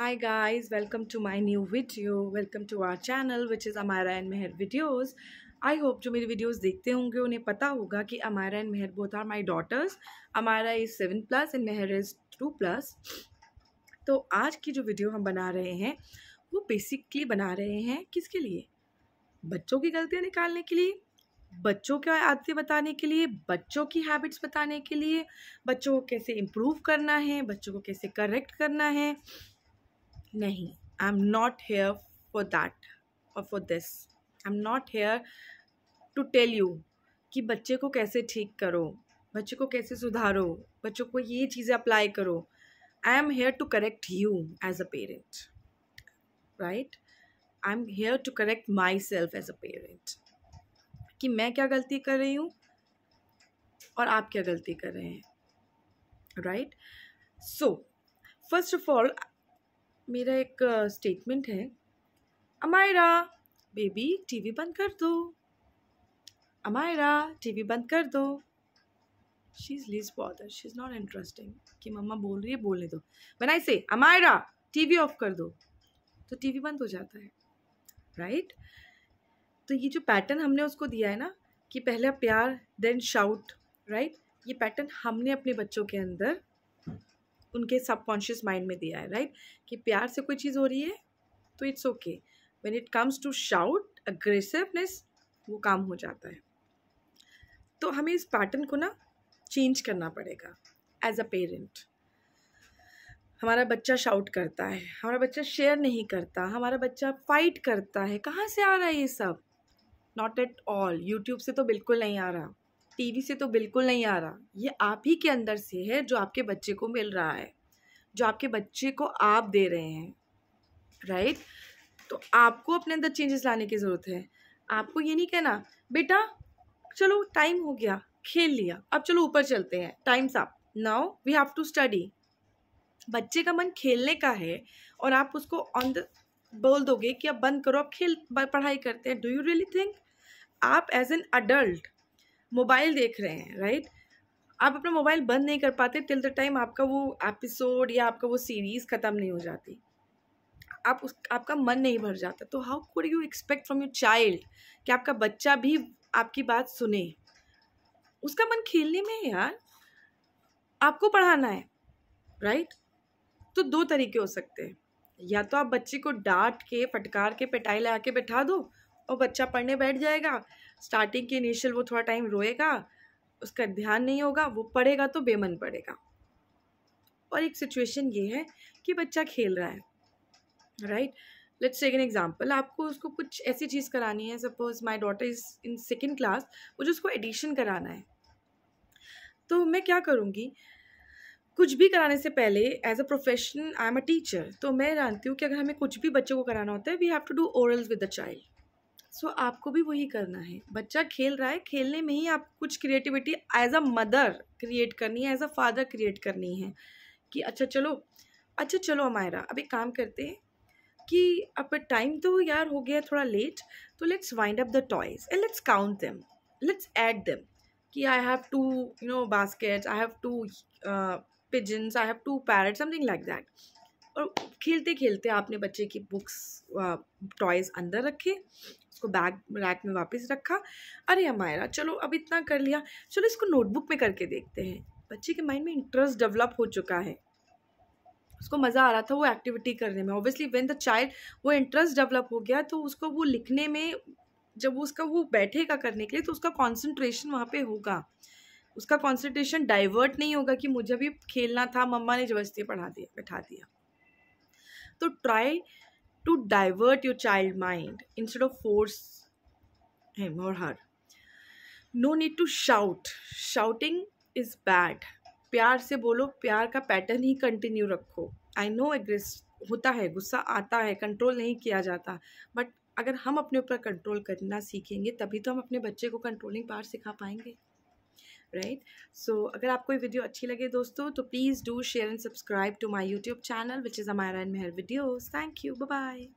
hi guys welcome to my new video welcome to our channel which is amara and meher videos I hope जो मेरी videos देखते होंगे उन्हें पता होगा कि Amara and Meher both are my daughters Amara is seven plus and Meher is two plus तो आज की जो वीडियो हम बना रहे हैं वो बेसिकली बना रहे हैं किसके लिए बच्चों की गलतियाँ निकालने के लिए बच्चों के आदतें बताने के लिए बच्चों की हैबिट्स बताने के लिए बच्चों को कैसे इम्प्रूव करना है बच्चों को कैसे करेक्ट करना है नहीं I am not here for that और for this I am not here to tell you कि बच्चे को कैसे ठीक करो बच्चे को कैसे सुधारो बच्चों को ये चीज़ें अप्लाई करो I am here to correct you as a parent right I am here to correct myself as a parent कि मैं क्या गलती कर रही हूँ और आप क्या गलती कर रहे हैं right so first of all मेरा एक स्टेटमेंट है अमायरा बेबी टीवी बंद कर दो अमायरा टीवी बंद कर दो she is least bother she is not interesting कि मम्मा बोल रही है बोलने दो वन आई से अमायरा टीवी ऑफ कर दो तो टीवी बंद हो जाता है राइट तो ये जो पैटर्न हमने उसको दिया है ना कि पहला प्यार देन शाउट राइट ये पैटर्न हमने अपने बच्चों के अंदर उनके सबकॉन्शियस माइंड में दिया है राइट कि प्यार से कोई चीज़ हो रही है तो it's okay when it comes to shout aggressiveness वो काम हो जाता है तो हमें इस पैटर्न को ना चेंज करना पड़ेगा एज अ पेरेंट हमारा बच्चा शाउट करता है हमारा बच्चा शेयर नहीं करता हमारा बच्चा फाइट करता है कहाँ से आ रहा है ये सब नॉट एट ऑल यूट्यूब से तो बिल्कुल नहीं आ रहा टीवी से तो बिल्कुल नहीं आ रहा ये आप ही के अंदर से है जो आपके बच्चे को मिल रहा है जो आपके बच्चे को आप दे रहे हैं राइट तो आपको अपने अंदर चेंजेस लाने की ज़रूरत है आपको ये नहीं कहना बेटा चलो टाइम हो गया खेल लिया अब चलो ऊपर चलते हैं times up now we have to study बच्चे का मन खेलने का है और आप उसको ऑन द बोल दोगे कि अब बंद करो अब खेल पढ़ाई करते हैं डू यू रियली थिंक आप एज एन अडल्ट मोबाइल देख रहे हैं राइट आप अपना मोबाइल बंद नहीं कर पाते टिल द टाइम आपका वो एपिसोड या आपका वो सीरीज़ ख़त्म नहीं हो जाती आप उस आपका मन नहीं भर जाता तो how could you expect from your child कि आपका बच्चा भी आपकी बात सुने उसका मन खेलने में है यार आपको पढ़ाना है राइट तो दो तरीके हो सकते हैं या तो आप बच्चे को डांट के फटकार के पिटाई लगा के बैठा दो और बच्चा पढ़ने बैठ जाएगा स्टार्टिंग के इनिशियल वो थोड़ा टाइम रोएगा उसका ध्यान नहीं होगा वो पढ़ेगा तो बेमन पढ़ेगा और एक सिचुएशन ये है कि बच्चा खेल रहा है right let's take an example आपको उसको कुछ ऐसी चीज़ करानी है suppose my daughter is in second class मुझे उसको एडिशन कराना है तो मैं क्या करूँगी कुछ भी कराने से पहले as a profession I am a teacher तो मैं जानती हूँ कि अगर हमें कुछ भी बच्चों को कराना होता है we have to do orals with the child so so, आपको भी वही करना है बच्चा खेल रहा है खेलने में ही आप कुछ creativity as a mother create करनी है एज अ फादर क्रिएट करनी है कि अच्छा चलो अच्छा चलो हमारा अब एक काम करते हैं कि अब टाइम तो यार हो गया थोड़ा लेट तो let's wind up the toys and let's count them let's add them कि I have two you know baskets I have two pigeons I have two parrot something like that और खेलते खेलते आपने बच्चे की बुक्स टॉयज़ अंदर रखे उसको बैग रैक में वापस रखा अरे हमारा चलो अब इतना कर लिया चलो इसको नोटबुक में करके देखते हैं बच्चे के माइंड में इंटरेस्ट डेवलप हो चुका है उसको मज़ा आ रहा था वो एक्टिविटी करने में ऑब्वियसली वेन द चाइल्ड वो इंटरेस्ट डेवलप हो गया तो उसको वो लिखने में जब वो उसका वो बैठेगा करने के लिए तो उसका कॉन्सेंट्रेशन वहाँ पे होगा उसका कॉन्सेंट्रेशन डाइवर्ट नहीं होगा कि मुझे भी खेलना था मम्मा ने जबरदस्ती पढ़ा दिया बैठा दिया तो try to divert your child mind instead of force him or her no need to shout shouting is bad प्यार से बोलो प्यार का पैटर्न ही कंटिन्यू रखो आई नो एग्रेस होता है गुस्सा आता है कंट्रोल नहीं किया जाता बट अगर हम अपने ऊपर कंट्रोल करना सीखेंगे तभी तो हम अपने बच्चे को कंट्रोलिंग पार सिखा पाएंगे राइट सो अगर आपको ये वीडियो अच्छी लगे दोस्तों तो please do share and subscribe to my YouTube channel which is Amayra and Meher videos thank you bye